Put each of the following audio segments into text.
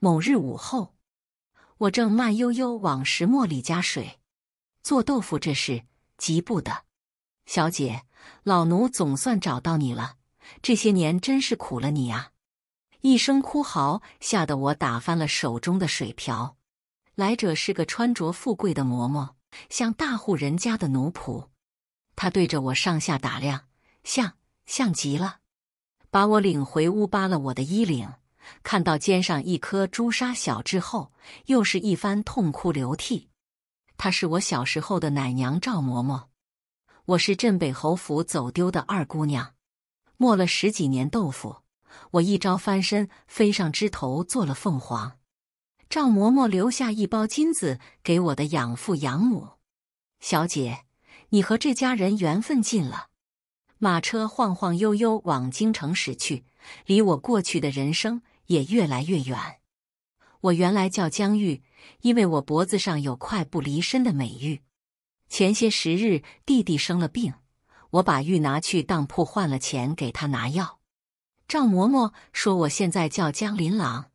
某日午后，我正慢悠悠往石磨里加水做豆腐，这事急不得。小姐，老奴总算找到你了，这些年真是苦了你啊！一声哭嚎，吓得我打翻了手中的水瓢。来者是个穿着富贵的嬷嬷，像大户人家的奴仆。他对着我上下打量，像像极了，把我领回屋，扒了我的衣领。看到肩上一颗朱砂小痣后，又是一番痛哭流涕。她是我小时候的奶娘赵嬷嬷，我是镇北侯府走丢的二姑娘，磨了十几年豆腐，我一朝翻身飞上枝头做了凤凰。赵嬷嬷留下一包金子给我的养父养母。小姐，你和这家人缘分尽了。马车晃晃悠悠往京城驶去，离我过去的人生。也越来越远。我原来叫江玉，因为我脖子上有块不离身的美玉。前些时日，弟弟生了病，我把玉拿去当铺换了钱给他拿药。赵嬷嬷说我现在叫江琳琅，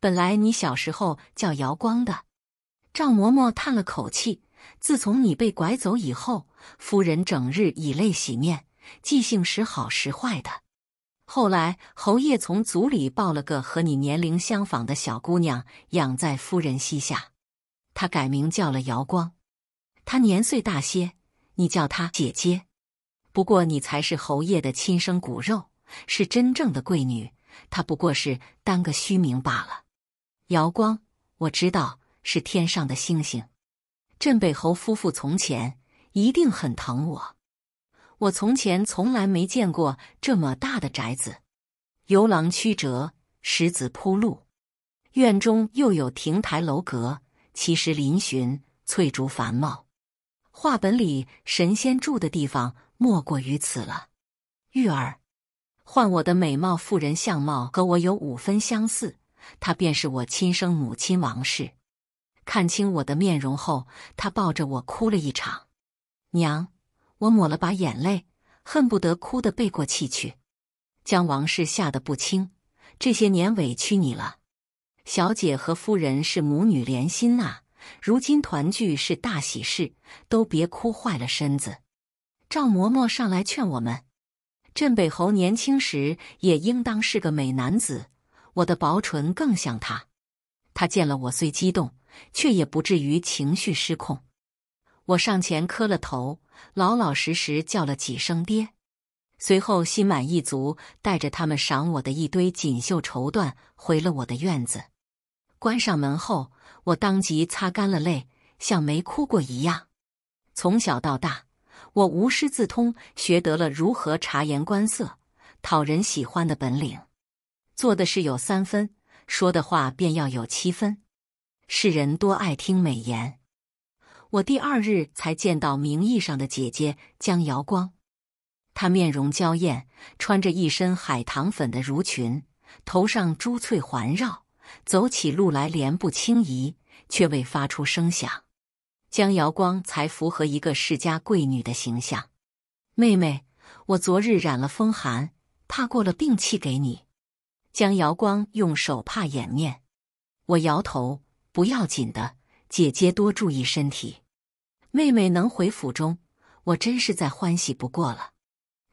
本来你小时候叫姚光的。赵嬷嬷叹了口气，自从你被拐走以后，夫人整日以泪洗面，记性时好时坏的。后来，侯爷从族里抱了个和你年龄相仿的小姑娘养在夫人膝下，她改名叫了瑶光。她年岁大些，你叫她姐姐。不过你才是侯爷的亲生骨肉，是真正的贵女，她不过是当个虚名罢了。瑶光，我知道是天上的星星。镇北侯夫妇从前一定很疼我。我从前从来没见过这么大的宅子，游廊曲折，石子铺路，院中又有亭台楼阁，奇石嶙峋，翠竹繁茂。话本里神仙住的地方莫过于此了。玉儿，换我的美貌妇人相貌和我有五分相似，她便是我亲生母亲王氏。看清我的面容后，她抱着我哭了一场。娘。我抹了把眼泪，恨不得哭得背过气去，将王氏吓得不轻。这些年委屈你了，小姐和夫人是母女连心呐，如今团聚是大喜事，都别哭坏了身子。赵嬷嬷上来劝我们，镇北侯年轻时也应当是个美男子，我的薄唇更像他。他见了我虽激动，却也不至于情绪失控。我上前磕了头。老老实实叫了几声爹，随后心满意足带着他们赏我的一堆锦绣绸缎回了我的院子。关上门后，我当即擦干了泪，像没哭过一样。从小到大，我无师自通学得了如何察言观色、讨人喜欢的本领。做的事有三分，说的话便要有七分。世人多爱听美言。我第二日才见到名义上的姐姐江瑶光，她面容娇艳，穿着一身海棠粉的襦裙，头上珠翠环绕，走起路来莲步轻移，却未发出声响。江瑶光才符合一个世家贵女的形象。妹妹，我昨日染了风寒，怕过了病气给你。江瑶光用手帕掩面，我摇头，不要紧的，姐姐多注意身体。妹妹能回府中，我真是再欢喜不过了。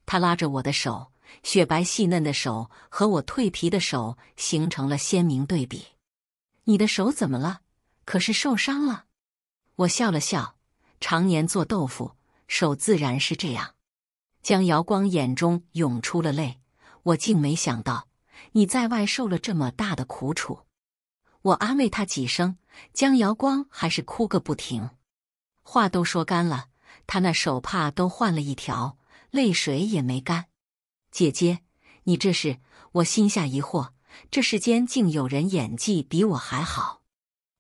她拉着我的手，雪白细嫩的手和我蜕皮的手形成了鲜明对比。你的手怎么了？可是受伤了？我笑了笑，常年做豆腐，手自然是这样。江瑶光眼中涌出了泪，我竟没想到你在外受了这么大的苦楚。我安慰他几声，江瑶光还是哭个不停。话都说干了，他那手帕都换了一条，泪水也没干。姐姐，你这是我心下疑惑，这世间竟有人演技比我还好。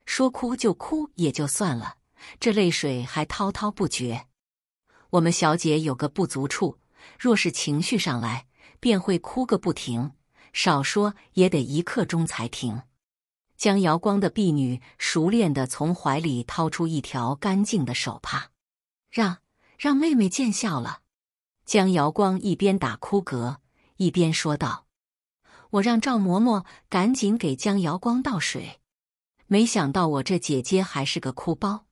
说哭就哭也就算了，这泪水还滔滔不绝。我们小姐有个不足处，若是情绪上来，便会哭个不停，少说也得一刻钟才停。江瑶光的婢女熟练地从怀里掏出一条干净的手帕，让让妹妹见笑了。江瑶光一边打哭嗝一边说道：“我让赵嬷嬷赶紧给江瑶光倒水，没想到我这姐姐还是个哭包。”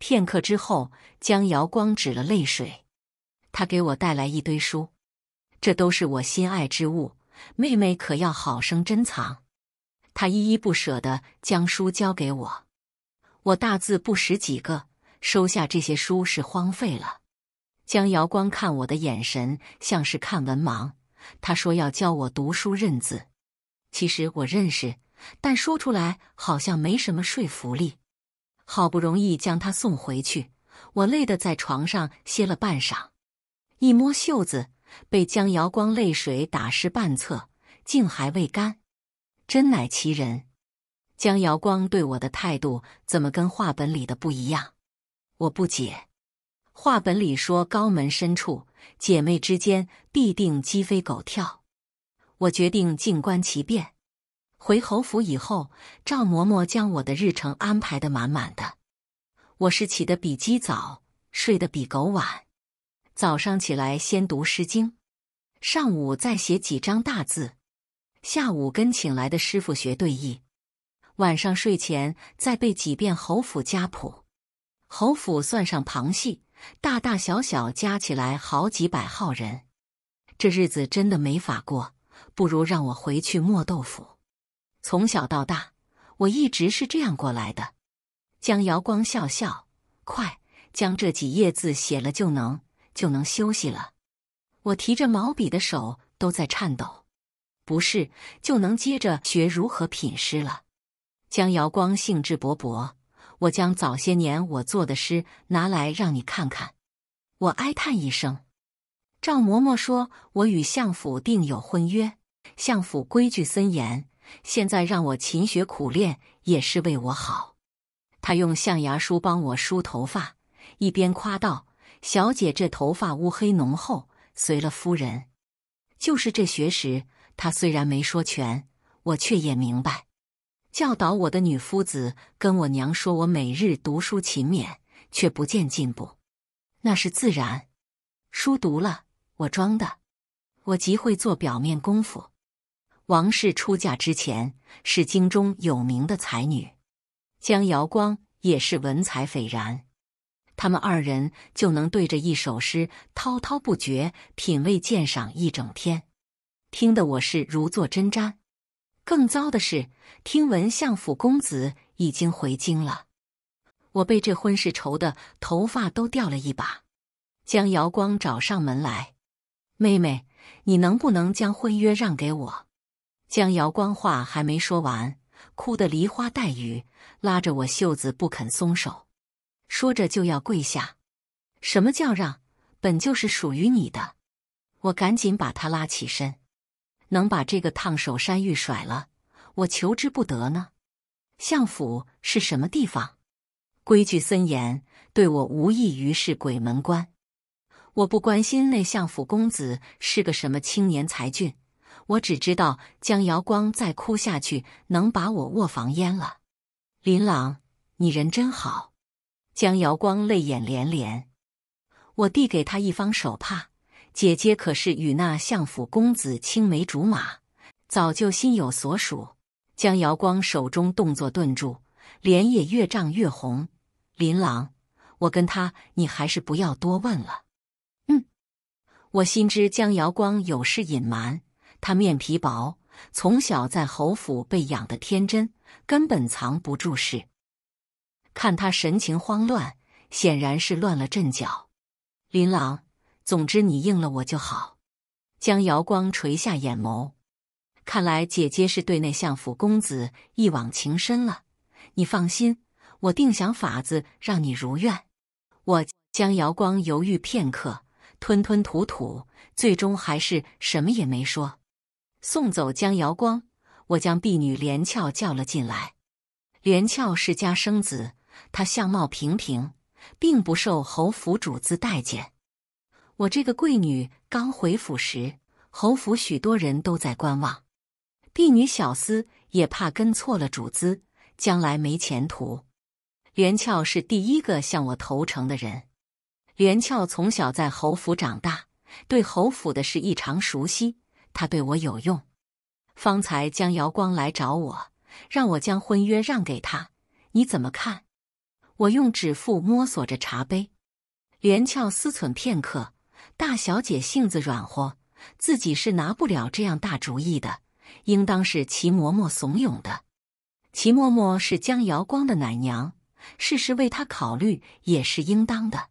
片刻之后，江瑶光止了泪水，他给我带来一堆书，这都是我心爱之物，妹妹可要好生珍藏。他依依不舍地将书交给我，我大字不识几个，收下这些书是荒废了。江瑶光看我的眼神像是看文盲，他说要教我读书认字。其实我认识，但说出来好像没什么说服力。好不容易将他送回去，我累得在床上歇了半晌，一摸袖子，被江瑶光泪水打湿半侧，竟还未干。真乃奇人！江瑶光对我的态度怎么跟画本里的不一样？我不解。画本里说高门深处，姐妹之间必定鸡飞狗跳。我决定静观其变。回侯府以后，赵嬷嬷将我的日程安排的满满的。我是起得比鸡早，睡得比狗晚。早上起来先读《诗经》，上午再写几张大字。下午跟请来的师傅学对弈，晚上睡前再背几遍侯府家谱。侯府算上旁系，大大小小加起来好几百号人，这日子真的没法过。不如让我回去磨豆腐。从小到大，我一直是这样过来的。江瑶光笑笑，快将这几页字写了，就能就能休息了。我提着毛笔的手都在颤抖。不是就能接着学如何品诗了？江瑶光兴致勃勃。我将早些年我做的诗拿来让你看看。我哀叹一声。赵嬷嬷说：“我与相府定有婚约，相府规矩森严，现在让我勤学苦练也是为我好。”他用象牙梳帮我梳头发，一边夸道：“小姐这头发乌黑浓厚，随了夫人，就是这学识。”他虽然没说全，我却也明白。教导我的女夫子跟我娘说，我每日读书勤勉，却不见进步。那是自然，书读了，我装的，我极会做表面功夫。王氏出嫁之前是京中有名的才女，江瑶光也是文采斐然，他们二人就能对着一首诗滔滔不绝，品味鉴赏一整天。听得我是如坐针毡，更糟的是，听闻相府公子已经回京了，我被这婚事愁得头发都掉了一把。江瑶光找上门来，妹妹，你能不能将婚约让给我？江瑶光话还没说完，哭得梨花带雨，拉着我袖子不肯松手，说着就要跪下。什么叫让？本就是属于你的。我赶紧把他拉起身。能把这个烫手山芋甩了，我求之不得呢。相府是什么地方？规矩森严，对我无异于是鬼门关。我不关心那相府公子是个什么青年才俊，我只知道江瑶光再哭下去能把我卧房淹了。琳琅，你人真好。江瑶光泪眼连连，我递给他一方手帕。姐姐可是与那相府公子青梅竹马，早就心有所属。江瑶光手中动作顿住，脸也越涨越红。林郎，我跟他，你还是不要多问了。嗯，我心知江瑶光有事隐瞒，他面皮薄，从小在侯府被养的天真，根本藏不住事。看他神情慌乱，显然是乱了阵脚。林郎。总之，你应了我就好。江瑶光垂下眼眸，看来姐姐是对那相府公子一往情深了。你放心，我定想法子让你如愿。我江瑶光犹豫片刻，吞吞吐吐，最终还是什么也没说。送走江瑶光，我将婢女连翘叫了进来。连翘世家生子，他相貌平平，并不受侯府主子待见。我这个贵女刚回府时，侯府许多人都在观望，婢女小厮也怕跟错了主子，将来没前途。连翘是第一个向我投诚的人。连翘从小在侯府长大，对侯府的事异常熟悉，他对我有用。方才江瑶光来找我，让我将婚约让给他，你怎么看？我用指腹摸索着茶杯，连翘思忖片刻。大小姐性子软和，自己是拿不了这样大主意的，应当是齐嬷嬷怂恿的。齐嬷嬷是江瑶光的奶娘，事事为她考虑也是应当的。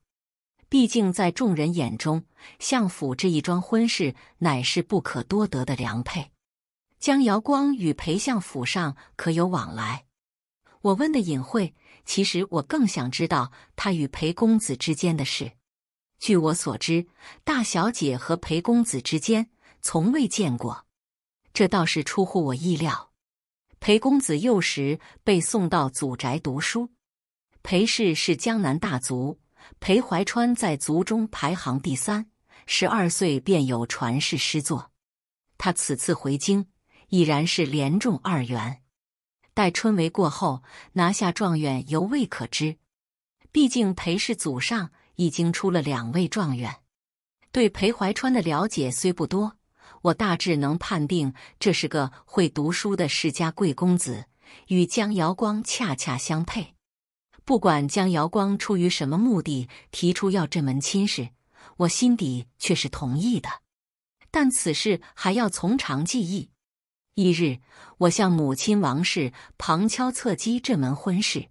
毕竟在众人眼中，相府这一桩婚事乃是不可多得的良配。江瑶光与裴相府上可有往来？我问的隐晦，其实我更想知道他与裴公子之间的事。据我所知，大小姐和裴公子之间从未见过，这倒是出乎我意料。裴公子幼时被送到祖宅读书，裴氏是江南大族，裴怀川在族中排行第三，十二岁便有传世诗作。他此次回京，已然是连中二元，待春闱过后拿下状元犹未可知。毕竟裴氏祖上。已经出了两位状元，对裴怀川的了解虽不多，我大致能判定这是个会读书的世家贵公子，与江瑶光恰恰相配。不管江瑶光出于什么目的提出要这门亲事，我心底却是同意的。但此事还要从长计议。一日，我向母亲王氏旁敲侧击这门婚事，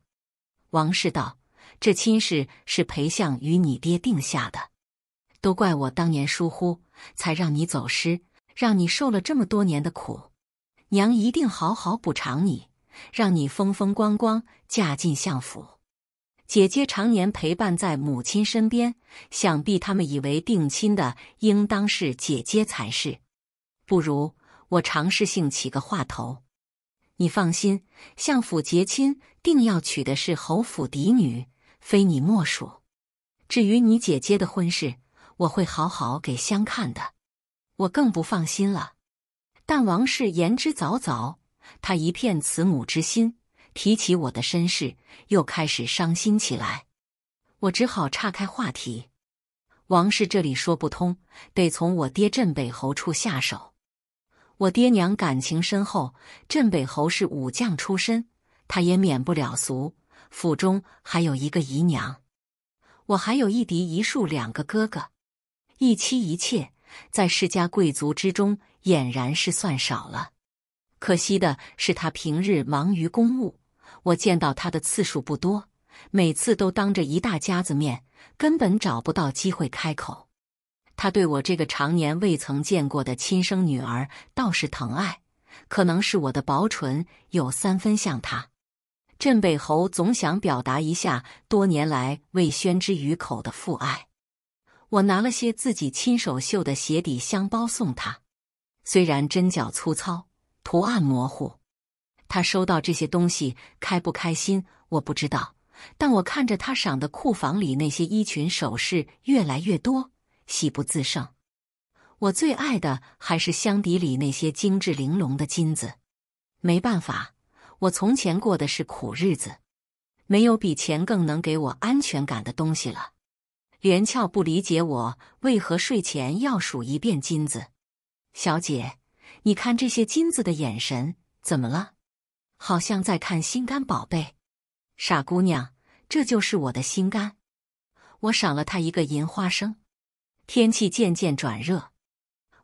王氏道。这亲事是裴相与你爹定下的，都怪我当年疏忽，才让你走失，让你受了这么多年的苦。娘一定好好补偿你，让你风风光光嫁进相府。姐姐常年陪伴在母亲身边，想必他们以为定亲的应当是姐姐才是。不如我尝试性起个话头，你放心，相府结亲定要娶的是侯府嫡女。非你莫属。至于你姐姐的婚事，我会好好给相看的。我更不放心了。但王氏言之凿凿，他一片慈母之心，提起我的身世，又开始伤心起来。我只好岔开话题。王氏这里说不通，得从我爹镇北侯处下手。我爹娘感情深厚，镇北侯是武将出身，他也免不了俗。府中还有一个姨娘，我还有一嫡一庶两个哥哥，一妻一妾，在世家贵族之中俨然是算少了。可惜的是，他平日忙于公务，我见到他的次数不多，每次都当着一大家子面，根本找不到机会开口。他对我这个常年未曾见过的亲生女儿倒是疼爱，可能是我的薄唇有三分像他。镇北侯总想表达一下多年来未宣之于口的父爱，我拿了些自己亲手绣的鞋底香包送他，虽然针脚粗糙，图案模糊，他收到这些东西开不开心我不知道，但我看着他赏的库房里那些衣裙首饰越来越多，喜不自胜。我最爱的还是箱底里那些精致玲珑的金子，没办法。我从前过的是苦日子，没有比钱更能给我安全感的东西了。连翘不理解我为何睡前要数一遍金子。小姐，你看这些金子的眼神怎么了？好像在看心肝宝贝。傻姑娘，这就是我的心肝。我赏了他一个银花生。天气渐渐转热，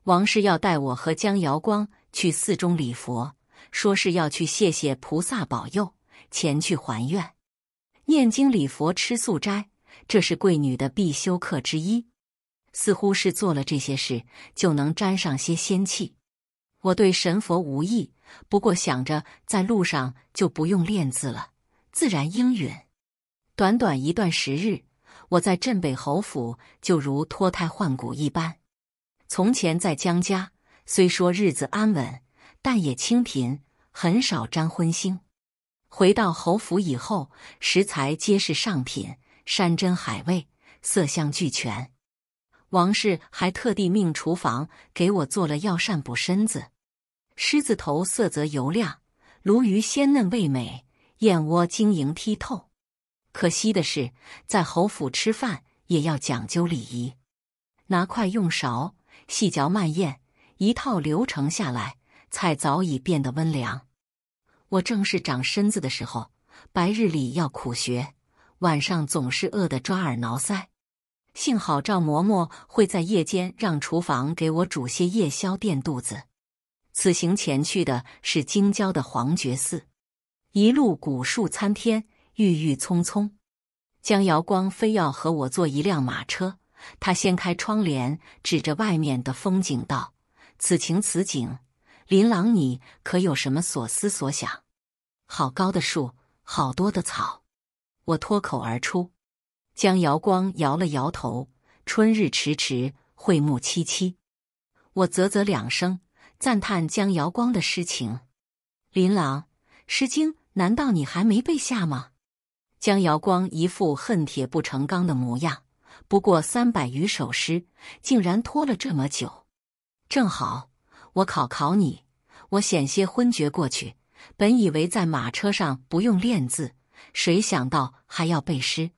王氏要带我和江瑶光去寺中礼佛。说是要去谢谢菩萨保佑，前去还愿、念经礼佛、吃素斋，这是贵女的必修课之一。似乎是做了这些事，就能沾上些仙气。我对神佛无意，不过想着在路上就不用练字了，自然应允。短短一段时日，我在镇北侯府就如脱胎换骨一般。从前在江家，虽说日子安稳。但也清贫，很少沾荤腥。回到侯府以后，食材皆是上品，山珍海味，色香俱全。王氏还特地命厨房给我做了药膳补身子。狮子头色泽油亮，鲈鱼鲜嫩味美，燕窝晶莹剔透。可惜的是，在侯府吃饭也要讲究礼仪，拿筷用勺，细嚼慢咽，一套流程下来。菜早已变得温凉，我正是长身子的时候，白日里要苦学，晚上总是饿得抓耳挠腮。幸好赵嬷嬷会在夜间让厨房给我煮些夜宵垫肚子。此行前去的是京郊的黄觉寺，一路古树参天，郁郁葱葱。江瑶光非要和我坐一辆马车，他掀开窗帘，指着外面的风景道：“此情此景。”琳琅，你可有什么所思所想？好高的树，好多的草，我脱口而出。江瑶光摇了摇头：“春日迟迟，惠木凄凄。我啧啧两声，赞叹江瑶光的诗情。琳琅，《诗经》难道你还没背下吗？江瑶光一副恨铁不成钢的模样。不过三百余首诗，竟然拖了这么久，正好。我考考你，我险些昏厥过去。本以为在马车上不用练字，谁想到还要背诗。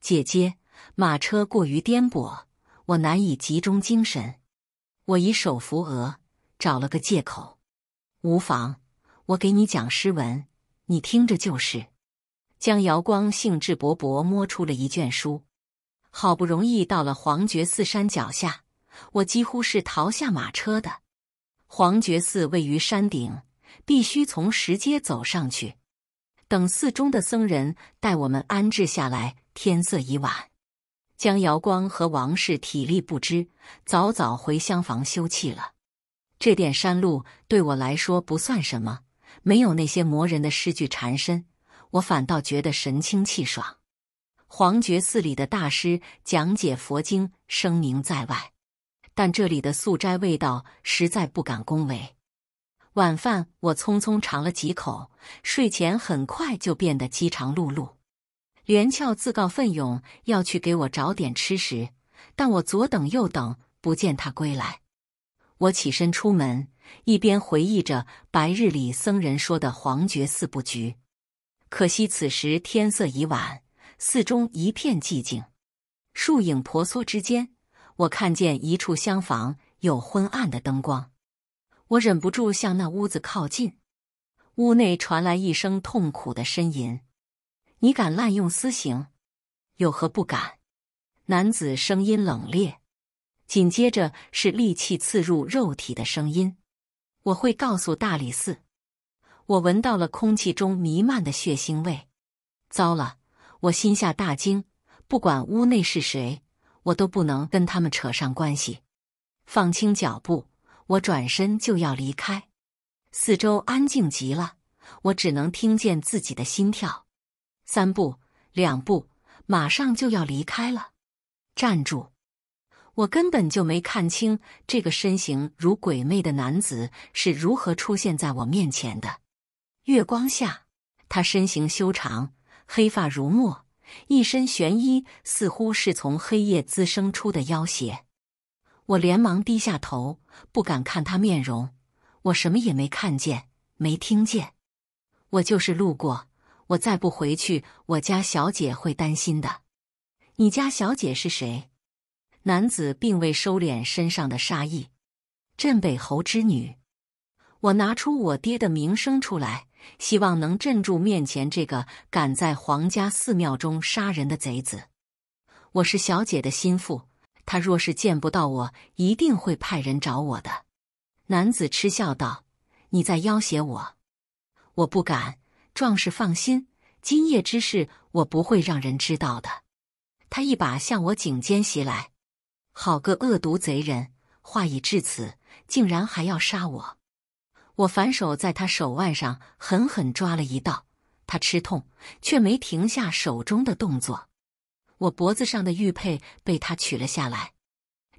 姐姐，马车过于颠簸，我难以集中精神。我以手扶额，找了个借口。无妨，我给你讲诗文，你听着就是。江瑶光兴致勃勃，摸出了一卷书。好不容易到了黄觉寺山脚下，我几乎是逃下马车的。黄觉寺位于山顶，必须从石阶走上去。等寺中的僧人带我们安置下来，天色已晚。江瑶光和王氏体力不支，早早回厢房休憩了。这点山路对我来说不算什么，没有那些磨人的诗句缠身，我反倒觉得神清气爽。黄觉寺里的大师讲解佛经，声名在外。但这里的素斋味道实在不敢恭维。晚饭我匆匆尝了几口，睡前很快就变得饥肠辘辘。连翘自告奋勇要去给我找点吃食，但我左等右等不见他归来。我起身出门，一边回忆着白日里僧人说的黄觉寺布局。可惜此时天色已晚，寺中一片寂静，树影婆娑之间。我看见一处厢房有昏暗的灯光，我忍不住向那屋子靠近。屋内传来一声痛苦的呻吟：“你敢滥用私刑？有何不敢？”男子声音冷冽，紧接着是利器刺入肉体的声音。我会告诉大理寺。我闻到了空气中弥漫的血腥味，糟了！我心下大惊，不管屋内是谁。我都不能跟他们扯上关系。放轻脚步，我转身就要离开。四周安静极了，我只能听见自己的心跳。三步两步，马上就要离开了。站住！我根本就没看清这个身形如鬼魅的男子是如何出现在我面前的。月光下，他身形修长，黑发如墨。一身玄衣，似乎是从黑夜滋生出的妖邪。我连忙低下头，不敢看他面容。我什么也没看见，没听见。我就是路过，我再不回去，我家小姐会担心的。你家小姐是谁？男子并未收敛身上的杀意。镇北侯之女。我拿出我爹的名声出来。希望能镇住面前这个敢在皇家寺庙中杀人的贼子。我是小姐的心腹，他若是见不到我，一定会派人找我的。男子嗤笑道：“你在要挟我？我不敢。壮士放心，今夜之事我不会让人知道的。”他一把向我颈间袭来。好个恶毒贼人！话已至此，竟然还要杀我！我反手在他手腕上狠狠抓了一道，他吃痛却没停下手中的动作。我脖子上的玉佩被他取了下来，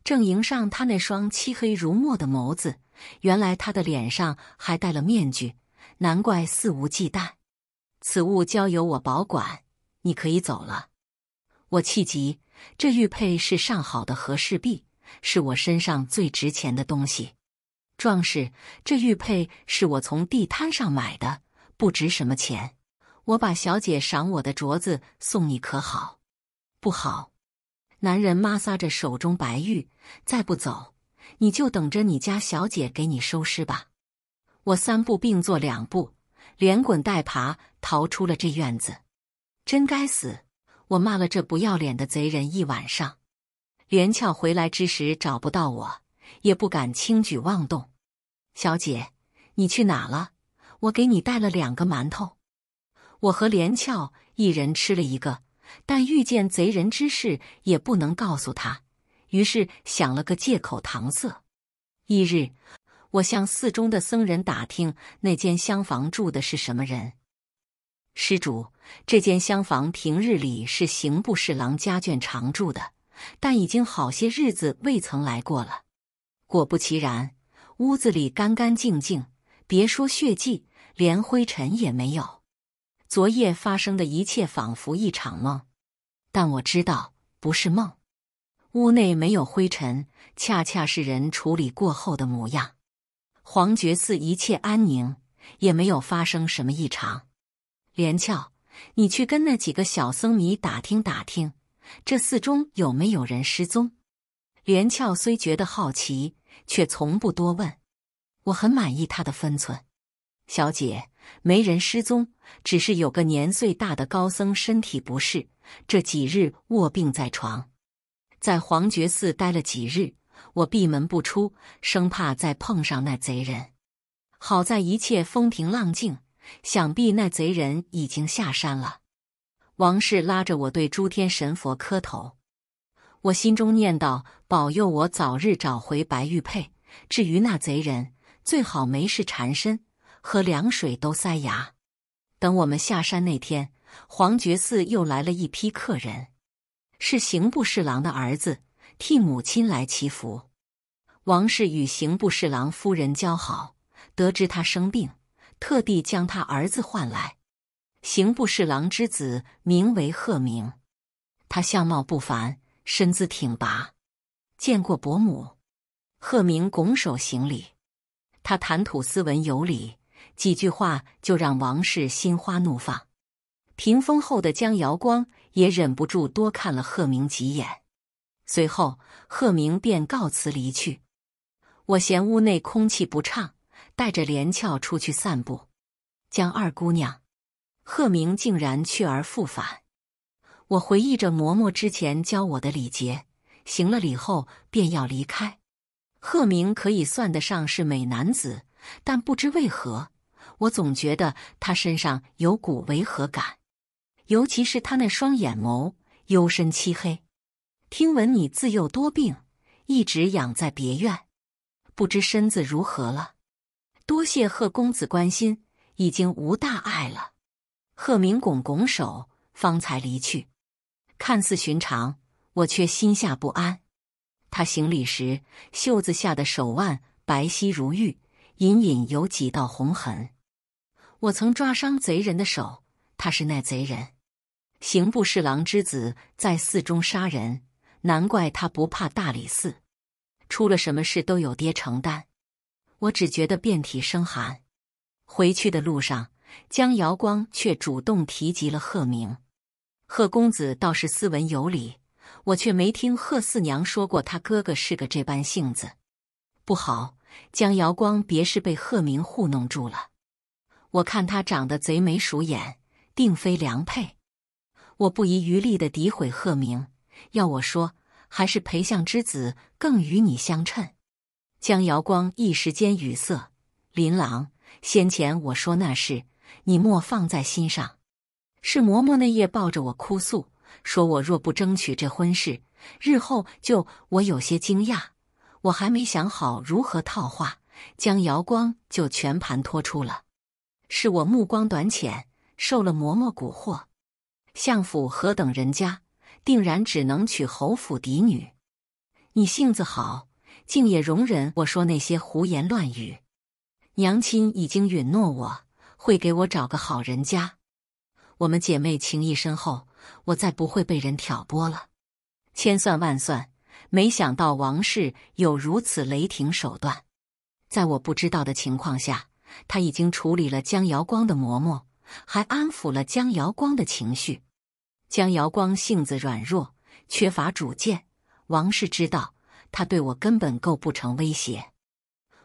正迎上他那双漆黑如墨的眸子。原来他的脸上还戴了面具，难怪肆无忌惮。此物交由我保管，你可以走了。我气急，这玉佩是上好的和氏璧，是我身上最值钱的东西。壮士，这玉佩是我从地摊上买的，不值什么钱。我把小姐赏我的镯子送你，可好？不好。男人摩挲着手中白玉，再不走，你就等着你家小姐给你收尸吧。我三步并作两步，连滚带爬逃出了这院子。真该死！我骂了这不要脸的贼人一晚上。连翘回来之时找不到我。也不敢轻举妄动。小姐，你去哪了？我给你带了两个馒头。我和连翘一人吃了一个，但遇见贼人之事也不能告诉他，于是想了个借口搪塞。一日，我向寺中的僧人打听那间厢房住的是什么人。施主，这间厢房平日里是刑部侍郎家眷常住的，但已经好些日子未曾来过了。果不其然，屋子里干干净净，别说血迹，连灰尘也没有。昨夜发生的一切仿佛一场梦，但我知道不是梦。屋内没有灰尘，恰恰是人处理过后的模样。黄觉寺一切安宁，也没有发生什么异常。连翘，你去跟那几个小僧尼打听打听，这寺中有没有人失踪？连翘虽觉得好奇。却从不多问，我很满意他的分寸。小姐，没人失踪，只是有个年岁大的高僧身体不适，这几日卧病在床，在黄觉寺待了几日，我闭门不出，生怕再碰上那贼人。好在一切风平浪静，想必那贼人已经下山了。王氏拉着我对诸天神佛磕头。我心中念叨：“保佑我早日找回白玉佩。至于那贼人，最好没事缠身，喝凉水都塞牙。”等我们下山那天，黄觉寺又来了一批客人，是刑部侍郎的儿子，替母亲来祈福。王氏与刑部侍郎夫人交好，得知他生病，特地将他儿子唤来。刑部侍郎之子名为贺明，他相貌不凡。身姿挺拔，见过伯母。贺明拱手行礼，他谈吐斯文有礼，几句话就让王氏心花怒放。屏风后的江瑶光也忍不住多看了贺明几眼。随后，贺明便告辞离去。我嫌屋内空气不畅，带着连翘出去散步。江二姑娘，贺明竟然去而复返。我回忆着嬷嬷之前教我的礼节，行了礼后便要离开。贺明可以算得上是美男子，但不知为何，我总觉得他身上有股违和感，尤其是他那双眼眸幽深漆黑。听闻你自幼多病，一直养在别院，不知身子如何了？多谢贺公子关心，已经无大碍了。贺明拱拱手，方才离去。看似寻常，我却心下不安。他行礼时，袖子下的手腕白皙如玉，隐隐有几道红痕。我曾抓伤贼人的手，他是那贼人，刑部侍郎之子，在寺中杀人，难怪他不怕大理寺。出了什么事都有爹承担。我只觉得遍体生寒。回去的路上，江瑶光却主动提及了贺明。贺公子倒是斯文有礼，我却没听贺四娘说过他哥哥是个这般性子。不好，江瑶光别是被贺明糊弄住了。我看他长得贼眉鼠眼，定非良配。我不遗余力的诋毁贺明，要我说，还是裴相之子更与你相称。江瑶光一时间语塞。琳琅，先前我说那事，你莫放在心上。是嬷嬷那夜抱着我哭诉，说我若不争取这婚事，日后就我有些惊讶。我还没想好如何套话，将瑶光就全盘托出了。是我目光短浅，受了嬷嬷蛊惑。相府何等人家，定然只能娶侯府嫡女。你性子好，竟也容忍我说那些胡言乱语。娘亲已经允诺我，会给我找个好人家。我们姐妹情谊深厚，我再不会被人挑拨了。千算万算，没想到王氏有如此雷霆手段，在我不知道的情况下，他已经处理了江瑶光的嬷嬷，还安抚了江瑶光的情绪。江瑶光性子软弱，缺乏主见，王氏知道他对我根本构不成威胁。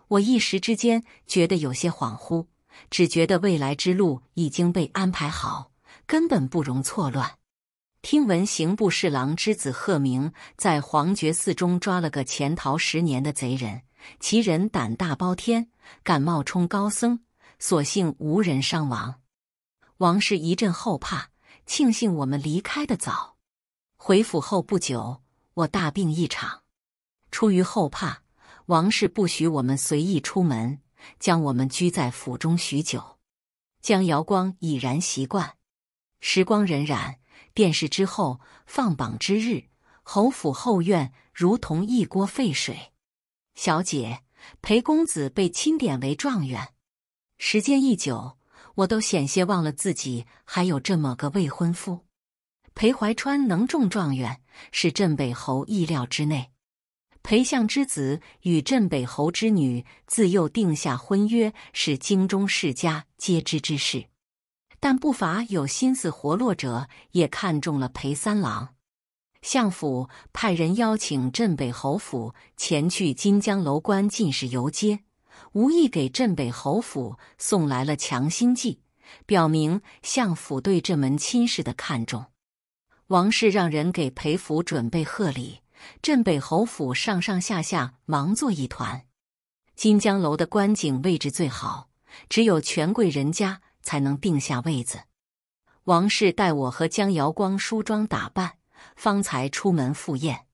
我一时之间觉得有些恍惚，只觉得未来之路已经被安排好。根本不容错乱。听闻刑部侍郎之子贺明在皇觉寺中抓了个潜逃十年的贼人，其人胆大包天，敢冒充高僧，所幸无人伤亡。王氏一阵后怕，庆幸我们离开的早。回府后不久，我大病一场，出于后怕，王氏不许我们随意出门，将我们拘在府中许久。江瑶光已然习惯。时光荏苒，殿试之后放榜之日，侯府后院如同一锅沸水。小姐，裴公子被钦点为状元。时间一久，我都险些忘了自己还有这么个未婚夫。裴怀川能中状元，是镇北侯意料之内。裴相之子与镇北侯之女自幼定下婚约，是京中世家皆知之事。但不乏有心思活络者，也看中了裴三郎。相府派人邀请镇北侯府前去金江楼观进士游街，无意给镇北侯府送来了强心剂，表明相府对这门亲事的看重。王氏让人给裴府准备贺礼，镇北侯府上上下下忙作一团。金江楼的观景位置最好，只有权贵人家。才能定下位子。王氏待我和江瑶光梳妆打扮，方才出门赴宴。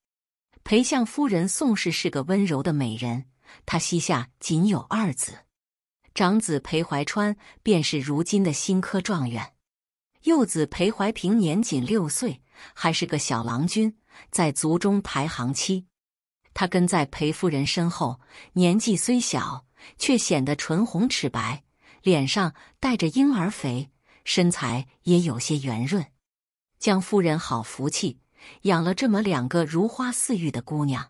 裴相夫人宋氏是个温柔的美人，她膝下仅有二子，长子裴怀川便是如今的新科状元，幼子裴怀平年仅六岁，还是个小郎君，在族中排行七。他跟在裴夫人身后，年纪虽小，却显得唇红齿白。脸上带着婴儿肥，身材也有些圆润。江夫人好福气，养了这么两个如花似玉的姑娘。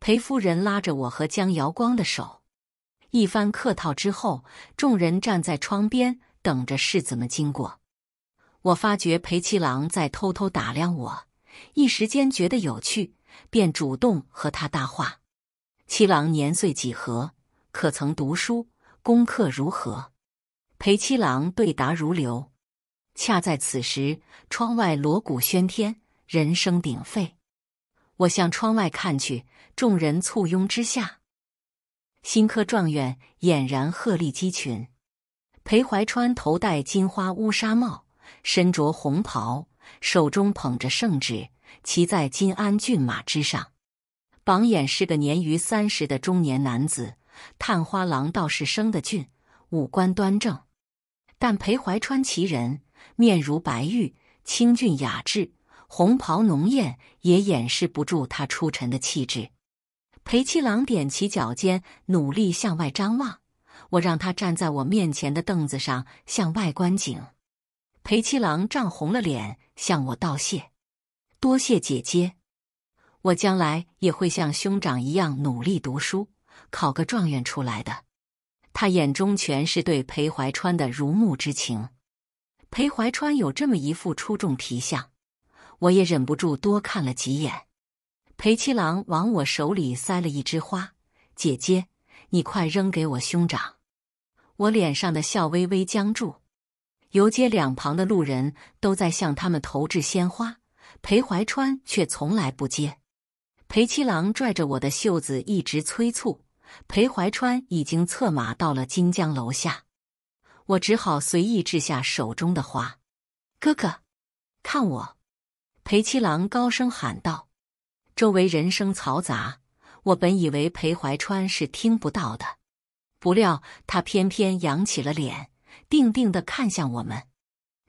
裴夫人拉着我和江瑶光的手，一番客套之后，众人站在窗边等着世子们经过。我发觉裴七郎在偷偷打量我，一时间觉得有趣，便主动和他搭话。七郎年岁几何？可曾读书？功课如何？裴七郎对答如流，恰在此时，窗外锣鼓喧天，人声鼎沸。我向窗外看去，众人簇拥之下，新科状元俨然鹤立鸡群。裴怀川头戴金花乌纱帽，身着红袍，手中捧着圣旨，骑在金鞍骏马之上。榜眼是个年逾三十的中年男子，探花郎倒是生得俊。五官端正，但裴怀川其人面如白玉，清俊雅致，红袍浓艳也掩饰不住他出尘的气质。裴七郎踮起脚尖，努力向外张望。我让他站在我面前的凳子上，向外观景。裴七郎涨红了脸，向我道谢：“多谢姐姐，我将来也会像兄长一样努力读书，考个状元出来的。”他眼中全是对裴怀川的如沐之情。裴怀川有这么一副出众皮相，我也忍不住多看了几眼。裴七郎往我手里塞了一枝花：“姐姐，你快扔给我兄长。”我脸上的笑微微僵住。游街两旁的路人都在向他们投掷鲜花，裴怀川却从来不接。裴七郎拽着我的袖子，一直催促。裴怀川已经策马到了金江楼下，我只好随意掷下手中的花。哥哥，看我！裴七郎高声喊道。周围人声嘈杂，我本以为裴怀川是听不到的，不料他偏偏扬起了脸，定定地看向我们。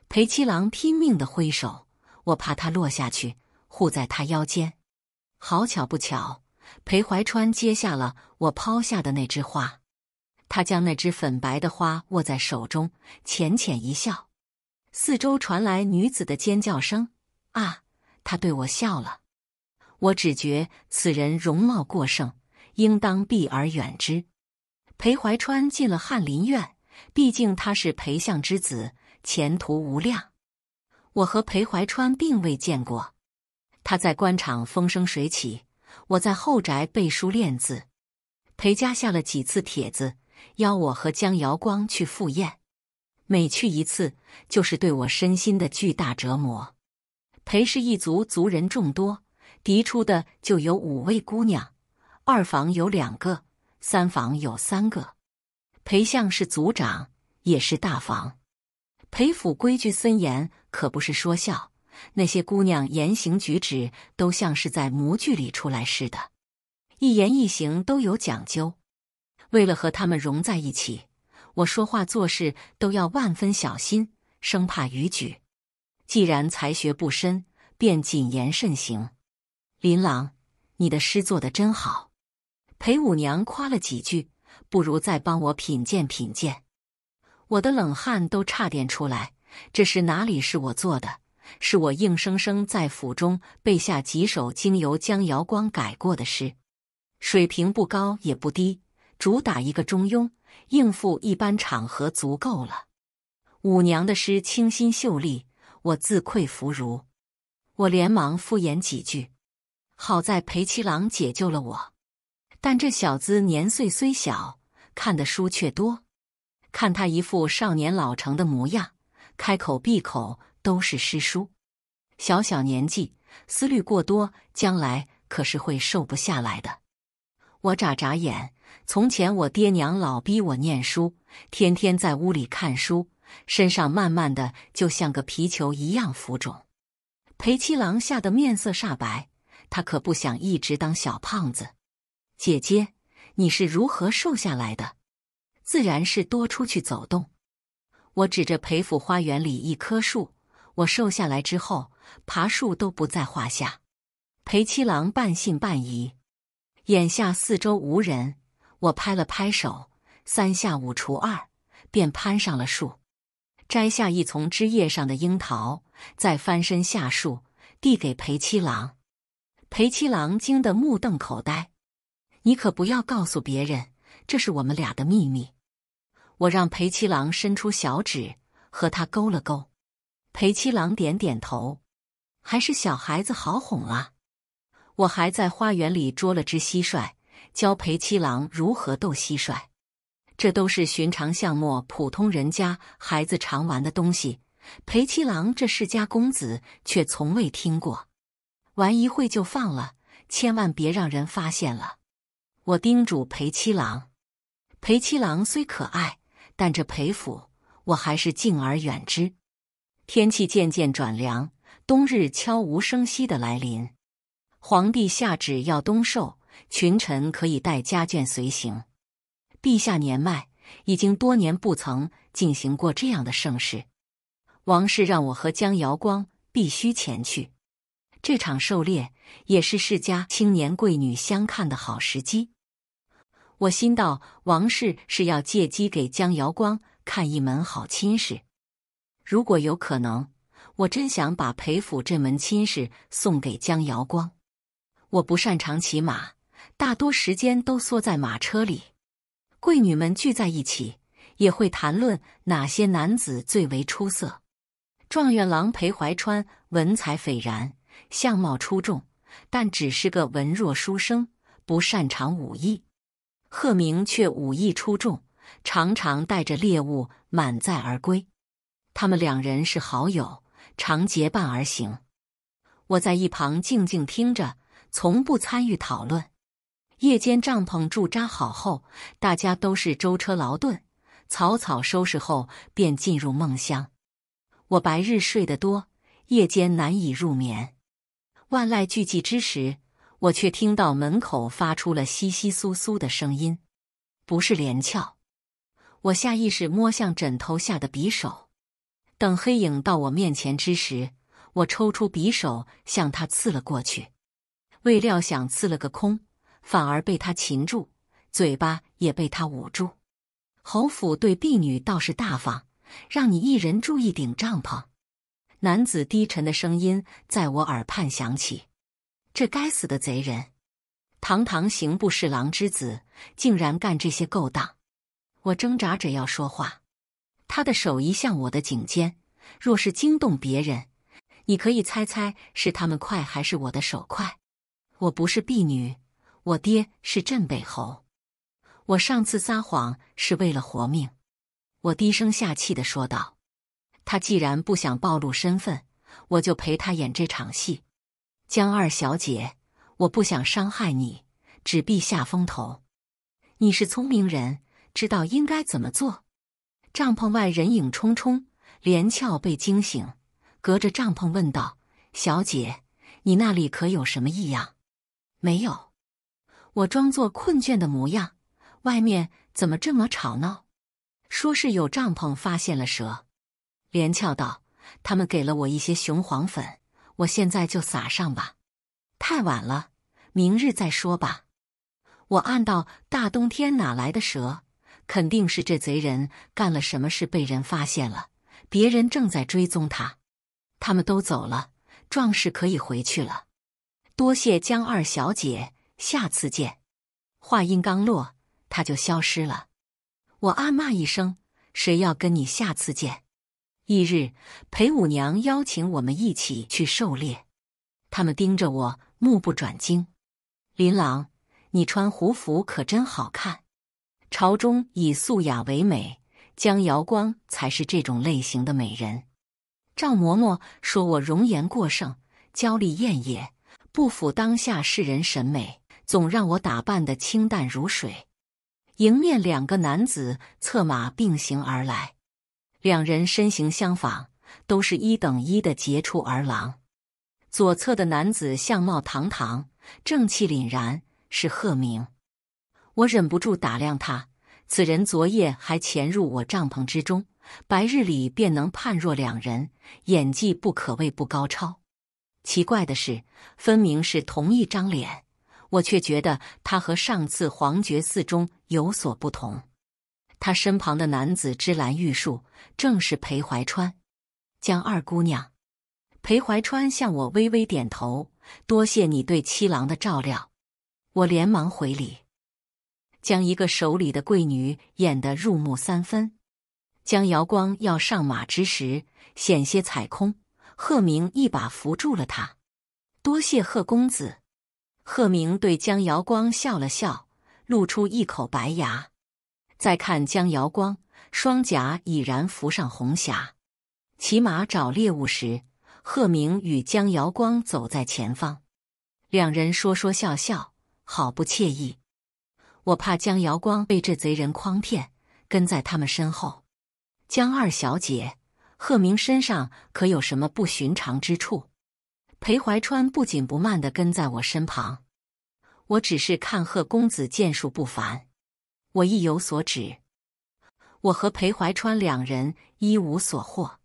裴七郎拼命地挥手，我怕他落下去，护在他腰间。好巧不巧。裴怀川接下了我抛下的那枝花，他将那枝粉白的花握在手中，浅浅一笑。四周传来女子的尖叫声：“啊！”他对我笑了。我只觉此人容貌过盛，应当避而远之。裴怀川进了翰林院，毕竟他是裴相之子，前途无量。我和裴怀川并未见过，他在官场风生水起。我在后宅背书练字，裴家下了几次帖子，邀我和江瑶光去赴宴。每去一次，就是对我身心的巨大折磨。裴氏一族族人众多，嫡出的就有五位姑娘，二房有两个，三房有三个。裴相是族长，也是大房。裴府规矩森严，可不是说笑。那些姑娘言行举止都像是在模具里出来似的，一言一行都有讲究。为了和她们融在一起，我说话做事都要万分小心，生怕逾矩。既然才学不深，便谨言慎行。琳琅，你的诗做得真好，裴五娘夸了几句，不如再帮我品鉴品鉴。我的冷汗都差点出来，这是哪里是我做的？是我硬生生在府中背下几首经由江瑶光改过的诗，水平不高也不低，主打一个中庸，应付一般场合足够了。五娘的诗清新秀丽，我自愧弗如。我连忙敷衍几句，好在裴七郎解救了我。但这小子年岁虽小，看的书却多，看他一副少年老成的模样，开口闭口。都是诗书，小小年纪思虑过多，将来可是会瘦不下来的。我眨眨眼，从前我爹娘老逼我念书，天天在屋里看书，身上慢慢的就像个皮球一样浮肿。裴七郎吓得面色煞白，他可不想一直当小胖子。姐姐，你是如何瘦下来的？自然是多出去走动。我指着裴府花园里一棵树。我瘦下来之后，爬树都不在话下。裴七郎半信半疑。眼下四周无人，我拍了拍手，三下五除二便攀上了树，摘下一丛枝叶上的樱桃，再翻身下树，递给裴七郎。裴七郎惊得目瞪口呆。你可不要告诉别人，这是我们俩的秘密。我让裴七郎伸出小指，和他勾了勾。裴七郎点点头，还是小孩子好哄啊！我还在花园里捉了只蟋蟀，教裴七郎如何斗蟋蟀。这都是寻常项目，普通人家孩子常玩的东西。裴七郎这世家公子却从未听过。玩一会就放了，千万别让人发现了。我叮嘱裴七郎。裴七郎虽可爱，但这裴府我还是敬而远之。天气渐渐转凉，冬日悄无声息的来临。皇帝下旨要冬狩，群臣可以带家眷随行。陛下年迈，已经多年不曾进行过这样的盛事。王氏让我和江瑶光必须前去。这场狩猎也是世家青年贵女相看的好时机。我心道，王氏是要借机给江瑶光看一门好亲事。如果有可能，我真想把裴府这门亲事送给江瑶光。我不擅长骑马，大多时间都缩在马车里。贵女们聚在一起，也会谈论哪些男子最为出色。状元郎裴怀川文采斐然，相貌出众，但只是个文弱书生，不擅长武艺。贺明却武艺出众，常常带着猎物满载而归。他们两人是好友，常结伴而行。我在一旁静静听着，从不参与讨论。夜间帐篷驻扎好后，大家都是舟车劳顿，草草收拾后便进入梦乡。我白日睡得多，夜间难以入眠。万籁俱寂之时，我却听到门口发出了窸窸窣窣的声音，不是连翘。我下意识摸向枕头下的匕首。等黑影到我面前之时，我抽出匕首向他刺了过去，未料想刺了个空，反而被他擒住，嘴巴也被他捂住。侯府对婢女倒是大方，让你一人住一顶帐篷。男子低沉的声音在我耳畔响起：“这该死的贼人，堂堂刑部侍郎之子，竟然干这些勾当！”我挣扎着要说话。他的手移向我的颈肩，若是惊动别人，你可以猜猜是他们快还是我的手快？我不是婢女，我爹是镇北侯。我上次撒谎是为了活命。我低声下气的说道：“他既然不想暴露身份，我就陪他演这场戏。”江二小姐，我不想伤害你，只避下风头。你是聪明人，知道应该怎么做。帐篷外人影冲冲，连翘被惊醒，隔着帐篷问道：“小姐，你那里可有什么异样？”“没有。”我装作困倦的模样。“外面怎么这么吵闹？”“说是有帐篷发现了蛇。”连翘道：“他们给了我一些雄黄粉，我现在就撒上吧。”“太晚了，明日再说吧。”我暗道：“大冬天哪来的蛇？”肯定是这贼人干了什么事，被人发现了，别人正在追踪他。他们都走了，壮士可以回去了。多谢江二小姐，下次见。话音刚落，他就消失了。我暗骂一声：“谁要跟你下次见？”翌日，裴五娘邀请我们一起去狩猎，他们盯着我，目不转睛。琳琅，你穿胡服可真好看。朝中以素雅为美，江瑶光才是这种类型的美人。赵嬷嬷说我容颜过盛，娇丽艳也，不符当下世人审美，总让我打扮得清淡如水。迎面两个男子策马并行而来，两人身形相仿，都是一等一的杰出儿郎。左侧的男子相貌堂堂，正气凛然，是贺明。我忍不住打量他，此人昨夜还潜入我帐篷之中，白日里便能判若两人，演技不可谓不高超。奇怪的是，分明是同一张脸，我却觉得他和上次皇觉寺中有所不同。他身旁的男子芝兰玉树，正是裴怀川。江二姑娘，裴怀川向我微微点头，多谢你对七郎的照料。我连忙回礼。将一个手里的贵女演得入木三分。江瑶光要上马之时，险些踩空，贺明一把扶住了他。多谢贺公子。贺明对江瑶光笑了笑，露出一口白牙。再看江瑶光，双颊已然浮上红霞。骑马找猎物时，贺明与江瑶光走在前方，两人说说笑笑，好不惬意。我怕江瑶光被这贼人诓骗，跟在他们身后。江二小姐，贺明身上可有什么不寻常之处？裴怀川不紧不慢地跟在我身旁。我只是看贺公子剑术不凡，我意有所指。我和裴怀川两人一无所获，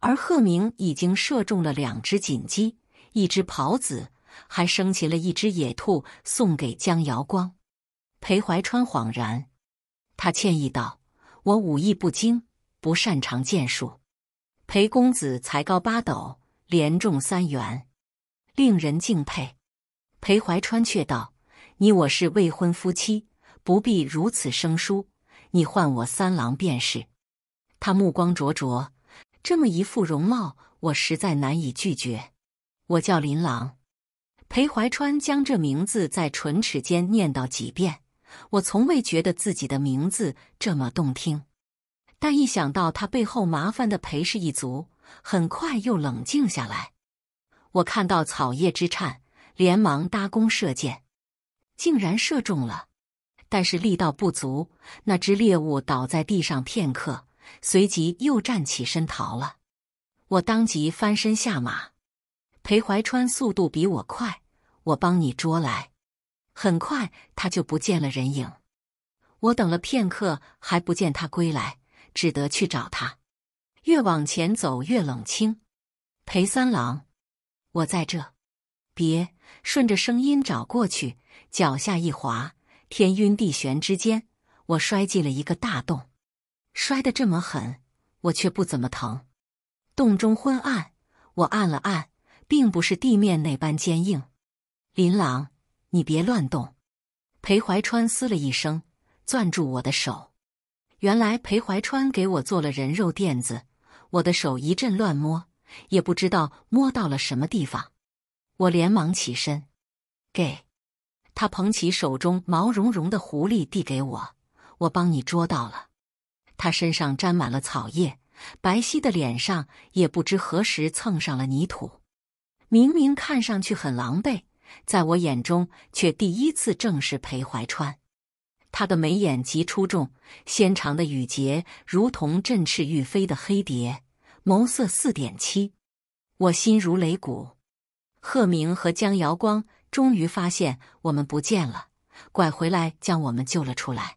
而贺明已经射中了两只锦鸡，一只狍子，还生擒了一只野兔，送给江瑶光。裴怀川恍然，他歉意道：“我武艺不精，不擅长剑术。裴公子才高八斗，连中三元，令人敬佩。”裴怀川却道：“你我是未婚夫妻，不必如此生疏。你唤我三郎便是。”他目光灼灼，这么一副容貌，我实在难以拒绝。我叫林郎。裴怀川将这名字在唇齿间念叨几遍。我从未觉得自己的名字这么动听，但一想到他背后麻烦的裴氏一族，很快又冷静下来。我看到草叶之颤，连忙搭弓射箭，竟然射中了，但是力道不足，那只猎物倒在地上片刻，随即又站起身逃了。我当即翻身下马，裴怀川速度比我快，我帮你捉来。很快他就不见了人影，我等了片刻还不见他归来，只得去找他。越往前走越冷清。裴三郎，我在这，别顺着声音找过去。脚下一滑，天晕地旋之间，我摔进了一个大洞。摔得这么狠，我却不怎么疼。洞中昏暗，我按了按，并不是地面那般坚硬。琳琅，你别乱动，裴怀川嘶了一声，攥住我的手。原来裴怀川给我做了人肉垫子，我的手一阵乱摸，也不知道摸到了什么地方。我连忙起身，给他捧起手中毛茸茸的狐狸递给我，我帮你捉到了。他身上沾满了草叶，白皙的脸上也不知何时蹭上了泥土，明明看上去很狼狈。在我眼中，却第一次正视裴怀川。他的眉眼极出众，纤长的羽睫如同振翅欲飞的黑蝶，眸色四点七。我心如擂鼓。贺明和江瑶光终于发现我们不见了，拐回来将我们救了出来。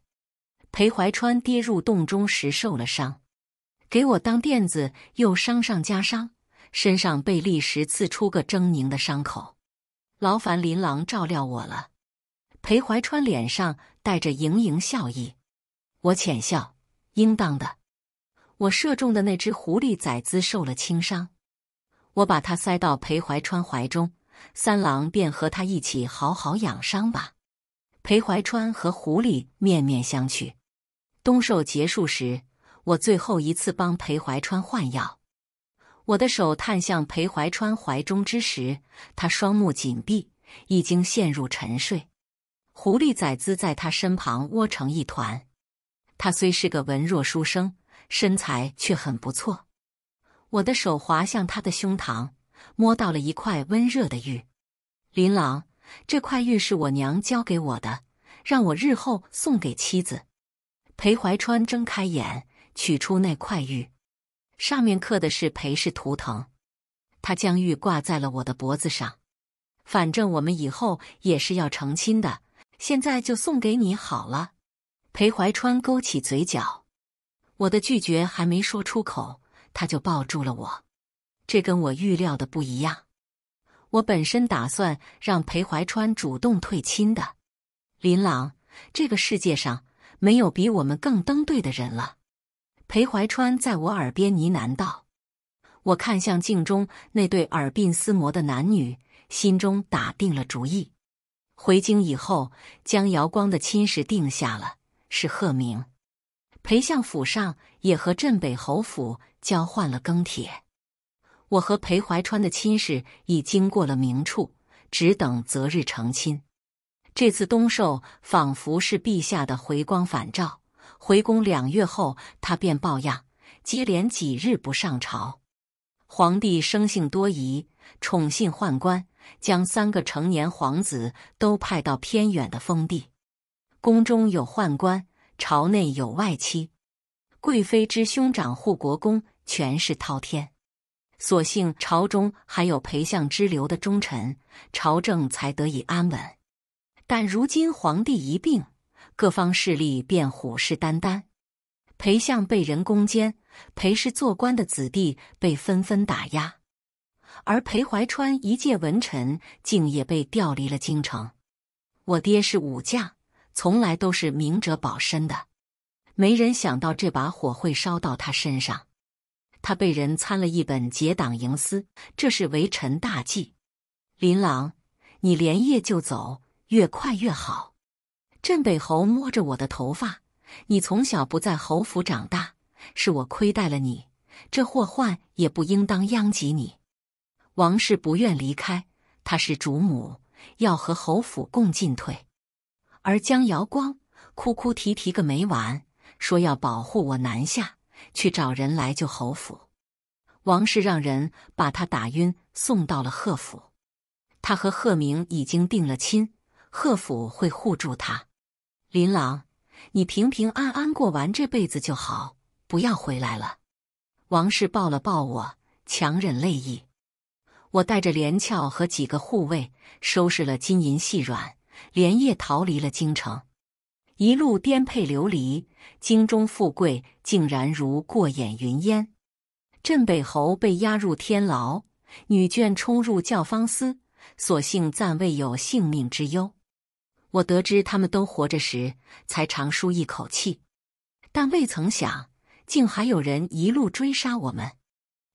裴怀川跌入洞中时受了伤，给我当垫子又伤上加伤，身上被砾石刺出个狰狞的伤口。劳烦琳琅照料我了，裴怀川脸上带着盈盈笑意。我浅笑，应当的。我射中的那只狐狸崽子受了轻伤，我把它塞到裴怀川怀中。三郎便和他一起好好养伤吧。裴怀川和狐狸面面相觑。冬狩结束时，我最后一次帮裴怀川换药。我的手探向裴怀川怀中之时，他双目紧闭，已经陷入沉睡。狐狸崽子在他身旁窝成一团。他虽是个文弱书生，身材却很不错。我的手滑向他的胸膛，摸到了一块温热的玉。琳琅，这块玉是我娘交给我的，让我日后送给妻子。裴怀川睁开眼，取出那块玉。上面刻的是裴氏图腾，他将玉挂在了我的脖子上。反正我们以后也是要成亲的，现在就送给你好了。裴怀川勾起嘴角，我的拒绝还没说出口，他就抱住了我。这跟我预料的不一样。我本身打算让裴怀川主动退亲的。琳琅，这个世界上没有比我们更登对的人了。裴怀川在我耳边呢喃道：“我看向镜中那对耳鬓厮磨的男女，心中打定了主意。回京以后，将姚光的亲事定下了，是贺明。裴相府上也和镇北侯府交换了更帖。我和裴怀川的亲事已经过了明处，只等择日成亲。这次东狩，仿佛是陛下的回光返照。”回宫两月后，他便抱恙，接连几日不上朝。皇帝生性多疑，宠信宦官，将三个成年皇子都派到偏远的封地。宫中有宦官，朝内有外戚，贵妃之兄长护国公权势滔天。所幸朝中还有裴相之流的忠臣，朝政才得以安稳。但如今皇帝一病。各方势力便虎视眈眈，裴相被人攻坚，裴氏做官的子弟被纷纷打压，而裴怀川一介文臣竟也被调离了京城。我爹是武将，从来都是明哲保身的，没人想到这把火会烧到他身上。他被人参了一本结党营私，这是为臣大忌。琳琅，你连夜就走，越快越好。镇北侯摸着我的头发：“你从小不在侯府长大，是我亏待了你。这祸患也不应当殃及你。”王氏不愿离开，他是主母，要和侯府共进退。而江瑶光哭哭啼啼个没完，说要保护我南下去找人来救侯府。王氏让人把他打晕，送到了贺府。他和贺明已经定了亲，贺府会护住他。琳琅，你平平安安过完这辈子就好，不要回来了。王氏抱了抱我，强忍泪意。我带着连翘和几个护卫，收拾了金银细软，连夜逃离了京城。一路颠沛流离，京中富贵竟然如过眼云烟。镇北侯被押入天牢，女眷冲入教坊司，所幸暂未有性命之忧。我得知他们都活着时，才长舒一口气，但未曾想，竟还有人一路追杀我们。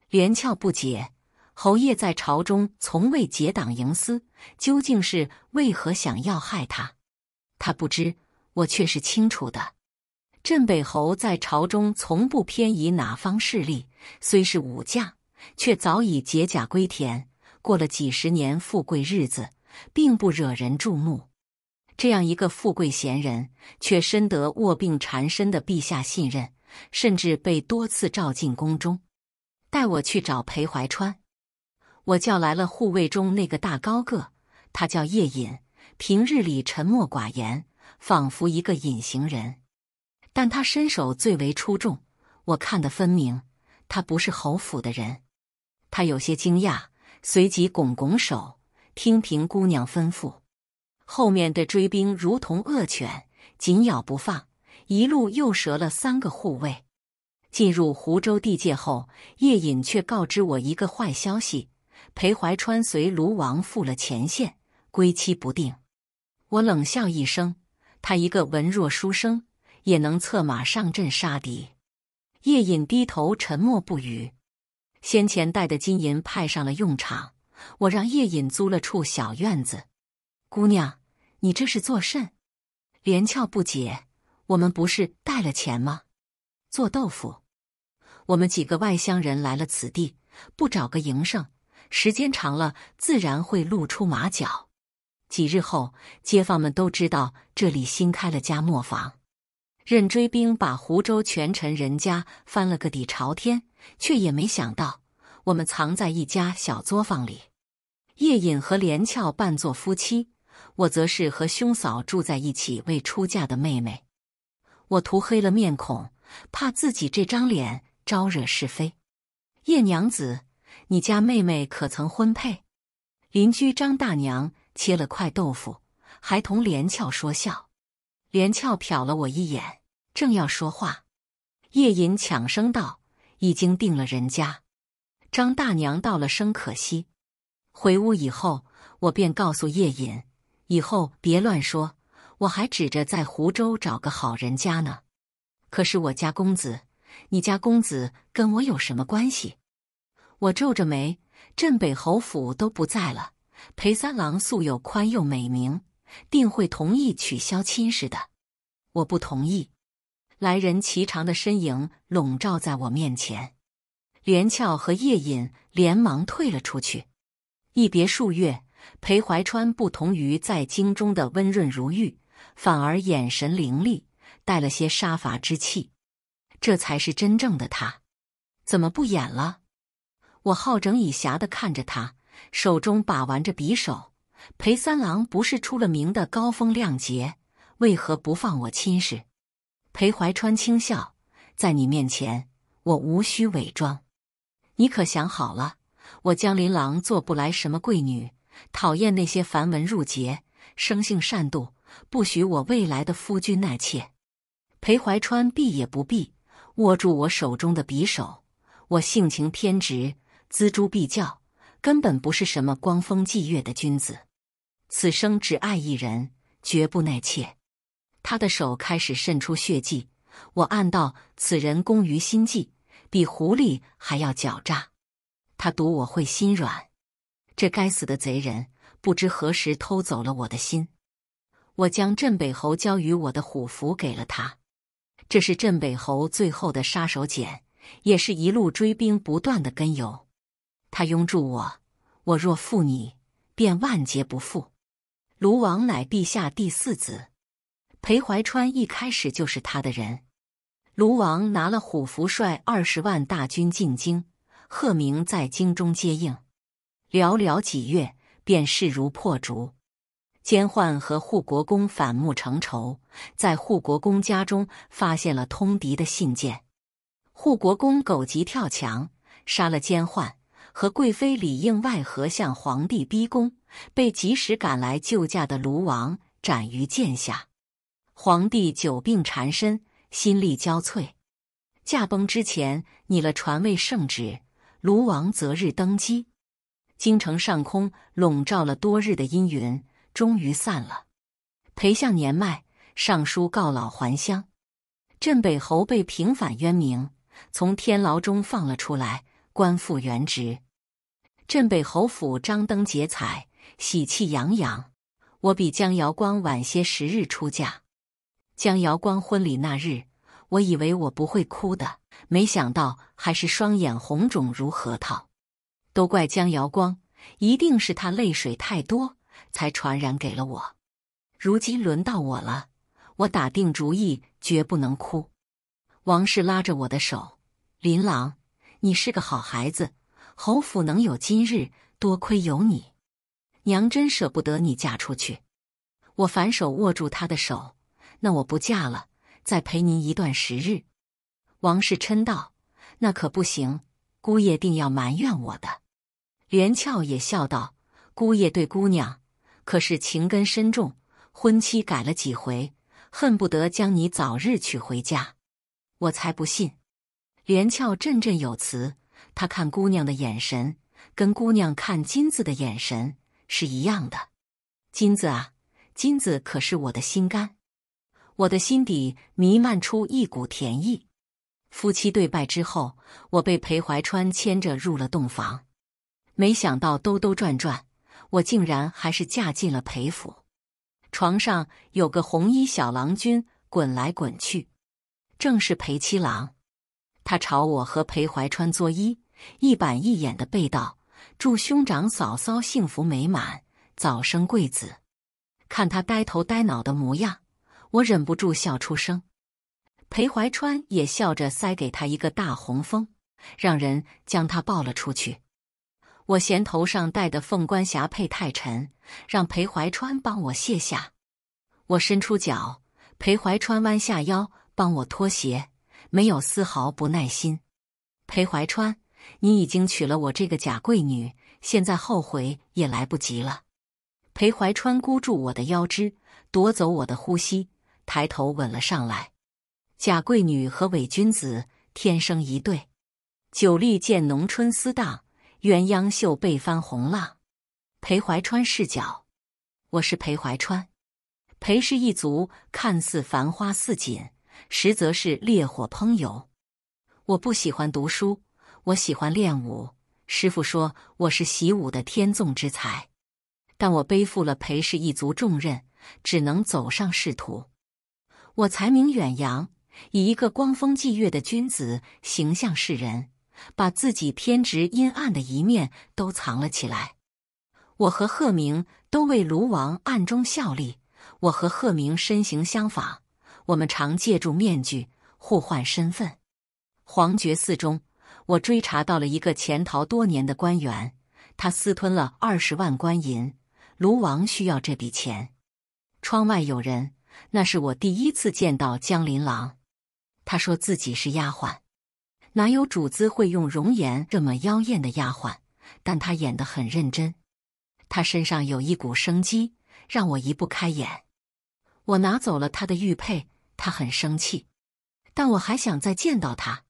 连翘不解，侯爷在朝中从未结党营私，究竟是为何想要害他？他不知，我却是清楚的。镇北侯在朝中从不偏倚哪方势力，虽是武将，却早已解甲归田，过了几十年富贵日子，并不惹人注目。这样一个富贵闲人，却深得卧病缠身的陛下信任，甚至被多次召进宫中。带我去找裴怀川。我叫来了护卫中那个大高个，他叫叶隐，平日里沉默寡言，仿佛一个隐形人，但他身手最为出众。我看得分明，他不是侯府的人。他有些惊讶，随即拱拱手，听凭姑娘吩咐。后面的追兵如同恶犬，紧咬不放，一路又折了三个护卫。进入湖州地界后，叶隐却告知我一个坏消息：裴怀川随卢王赴了前线，归期不定。我冷笑一声，他一个文弱书生也能策马上阵杀敌。叶隐低头沉默不语。先前带的金银派上了用场，我让叶隐租了处小院子，姑娘。你这是作甚？连翘不解。我们不是带了钱吗？做豆腐。我们几个外乡人来了此地，不找个营生，时间长了自然会露出马脚。几日后，街坊们都知道这里新开了家磨坊。任追兵把湖州全城人家翻了个底朝天，却也没想到我们藏在一家小作坊里。叶隐和连翘扮作夫妻。我则是和兄嫂住在一起，未出嫁的妹妹。我涂黑了面孔，怕自己这张脸招惹是非。叶娘子，你家妹妹可曾婚配？邻居张大娘切了块豆腐，还同连翘说笑。连翘瞟了我一眼，正要说话，叶隐抢声道：“已经定了人家。”张大娘道了声可惜。回屋以后，我便告诉叶隐。以后别乱说，我还指着在湖州找个好人家呢。可是我家公子，你家公子跟我有什么关系？我皱着眉，镇北侯府都不在了。裴三郎素有宽宥美名，定会同意取消亲事的。我不同意。来人，齐长的身影笼罩在我面前，连翘和叶隐连忙退了出去。一别数月。裴怀川不同于在京中的温润如玉，反而眼神凌厉，带了些杀伐之气。这才是真正的他。怎么不演了？我好整以暇地看着他，手中把玩着匕首。裴三郎不是出了名的高风亮节，为何不放我亲事？裴怀川轻笑，在你面前我无需伪装。你可想好了？我江林郎做不来什么贵女。讨厌那些繁文缛节，生性善妒，不许我未来的夫君纳妾。裴怀川避也不避，握住我手中的匕首。我性情偏执，锱铢必较，根本不是什么光风霁月的君子。此生只爱一人，绝不纳妾。他的手开始渗出血迹，我暗道此人工于心计，比狐狸还要狡诈。他赌我会心软。这该死的贼人，不知何时偷走了我的心。我将镇北侯交予我的虎符给了他，这是镇北侯最后的杀手锏，也是一路追兵不断的根由。他拥住我，我若负你，便万劫不复。卢王乃陛下第四子，裴怀川一开始就是他的人。卢王拿了虎符，率二十万大军进京，贺明在京中接应。寥寥几月，便势如破竹。监焕和护国公反目成仇，在护国公家中发现了通敌的信件。护国公狗急跳墙，杀了监宦和贵妃，里应外合向皇帝逼宫，被及时赶来救驾的卢王斩于剑下。皇帝久病缠身，心力交瘁，驾崩之前拟了传位圣旨，卢王择日登基。京城上空笼罩了多日的阴云，终于散了。裴相年迈，上书告老还乡。镇北侯被平反冤名，从天牢中放了出来，官复原职。镇北侯府张灯结彩，喜气洋洋。我比江瑶光晚些时日出嫁。江瑶光婚礼那日，我以为我不会哭的，没想到还是双眼红肿如核桃。都怪江瑶光，一定是他泪水太多，才传染给了我。如今轮到我了，我打定主意，绝不能哭。王氏拉着我的手：“林郎，你是个好孩子，侯府能有今日，多亏有你。娘真舍不得你嫁出去。”我反手握住他的手：“那我不嫁了，再陪您一段时日。”王氏嗔道：“那可不行。”姑爷定要埋怨我的，连翘也笑道：“姑爷对姑娘可是情根深重，婚期改了几回，恨不得将你早日娶回家。”我才不信。连翘振振有词，他看姑娘的眼神跟姑娘看金子的眼神是一样的。金子啊，金子可是我的心肝，我的心底弥漫出一股甜意。夫妻对拜之后，我被裴怀川牵着入了洞房。没想到兜兜转转，我竟然还是嫁进了裴府。床上有个红衣小郎君滚来滚去，正是裴七郎。他朝我和裴怀川作揖，一板一眼的背道：“祝兄长嫂嫂幸福美满，早生贵子。”看他呆头呆脑的模样，我忍不住笑出声。裴怀川也笑着塞给他一个大红封，让人将他抱了出去。我嫌头上戴的凤冠霞帔太沉，让裴怀川帮我卸下。我伸出脚，裴怀川弯下腰帮我脱鞋，没有丝毫不耐心。裴怀川，你已经娶了我这个假贵女，现在后悔也来不及了。裴怀川箍住我的腰肢，夺走我的呼吸，抬头吻了上来。贾贵女和伪君子天生一对，久立见浓春私荡，鸳鸯绣被翻红浪。裴怀川视角：我是裴怀川，裴氏一族看似繁花似锦，实则是烈火烹油。我不喜欢读书，我喜欢练武。师傅说我是习武的天纵之才，但我背负了裴氏一族重任，只能走上仕途。我才名远扬。以一个光风霁月的君子形象示人，把自己偏执阴暗的一面都藏了起来。我和贺明都为卢王暗中效力。我和贺明身形相仿，我们常借助面具互换身份。皇爵寺中，我追查到了一个潜逃多年的官员，他私吞了二十万官银。卢王需要这笔钱。窗外有人，那是我第一次见到江林郎。他说自己是丫鬟，哪有主子会用容颜这么妖艳的丫鬟？但他演得很认真。他身上有一股生机，让我移不开眼。我拿走了他的玉佩，他很生气。但我还想再见到他。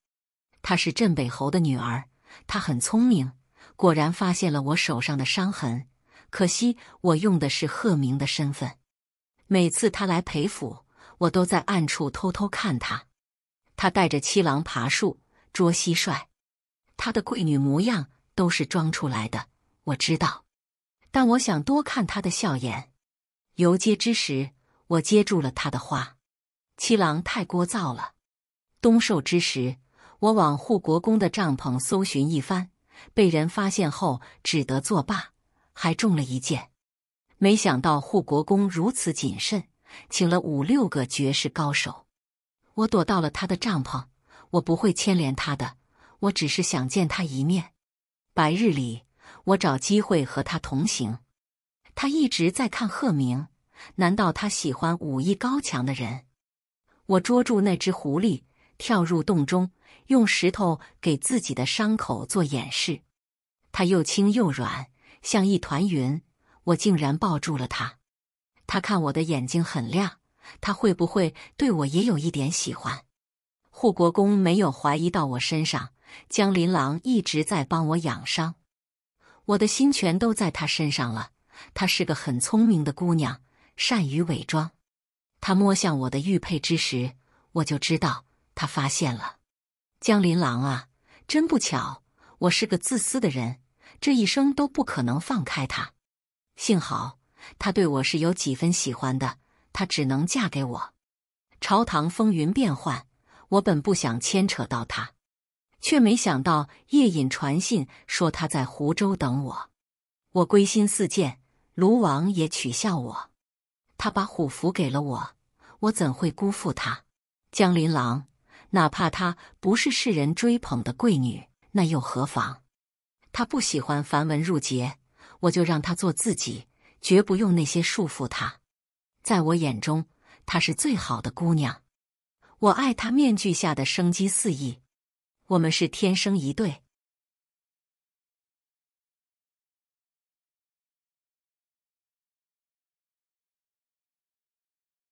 他是镇北侯的女儿，她很聪明，果然发现了我手上的伤痕。可惜我用的是赫明的身份。每次他来裴府，我都在暗处偷偷看他。他带着七郎爬树捉蟋蟀，他的贵女模样都是装出来的，我知道。但我想多看他的笑颜。游街之时，我接住了他的话。七郎太聒噪了。冬狩之时，我往护国公的帐篷搜寻一番，被人发现后只得作罢，还中了一箭。没想到护国公如此谨慎，请了五六个绝世高手。我躲到了他的帐篷，我不会牵连他的，我只是想见他一面。白日里，我找机会和他同行。他一直在看赫明，难道他喜欢武艺高强的人？我捉住那只狐狸，跳入洞中，用石头给自己的伤口做掩饰。它又轻又软，像一团云，我竟然抱住了它。他看我的眼睛很亮。他会不会对我也有一点喜欢？护国公没有怀疑到我身上。江琳郎一直在帮我养伤，我的心全都在他身上了。她是个很聪明的姑娘，善于伪装。她摸向我的玉佩之时，我就知道她发现了。江琳郎啊，真不巧，我是个自私的人，这一生都不可能放开他。幸好他对我是有几分喜欢的。她只能嫁给我。朝堂风云变幻，我本不想牵扯到她，却没想到夜隐传信说她在湖州等我。我归心似箭，卢王也取笑我。他把虎符给了我，我怎会辜负他？江琳郎，哪怕她不是世人追捧的贵女，那又何妨？她不喜欢繁文缛节，我就让她做自己，绝不用那些束缚她。在我眼中，她是最好的姑娘，我爱她面具下的生机四溢，我们是天生一对。